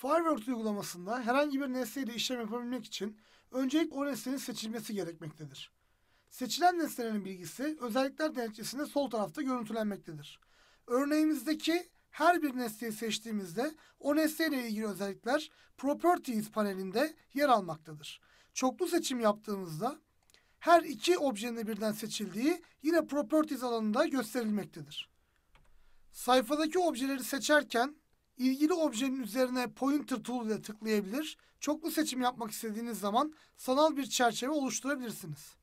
Fireworks uygulamasında herhangi bir nesneyle işlem yapabilmek için öncelik o nesnenin seçilmesi gerekmektedir. Seçilen nesnelerin bilgisi özellikler denetçesinde sol tarafta görüntülenmektedir. Örneğimizdeki her bir nesneyi seçtiğimizde o nesneyle ilgili özellikler Properties panelinde yer almaktadır. Çoklu seçim yaptığımızda her iki objenin birden seçildiği yine Properties alanında gösterilmektedir. Sayfadaki objeleri seçerken ilgili objenin üzerine pointer tool ile tıklayabilir. Çoklu seçim yapmak istediğiniz zaman sanal bir çerçeve oluşturabilirsiniz.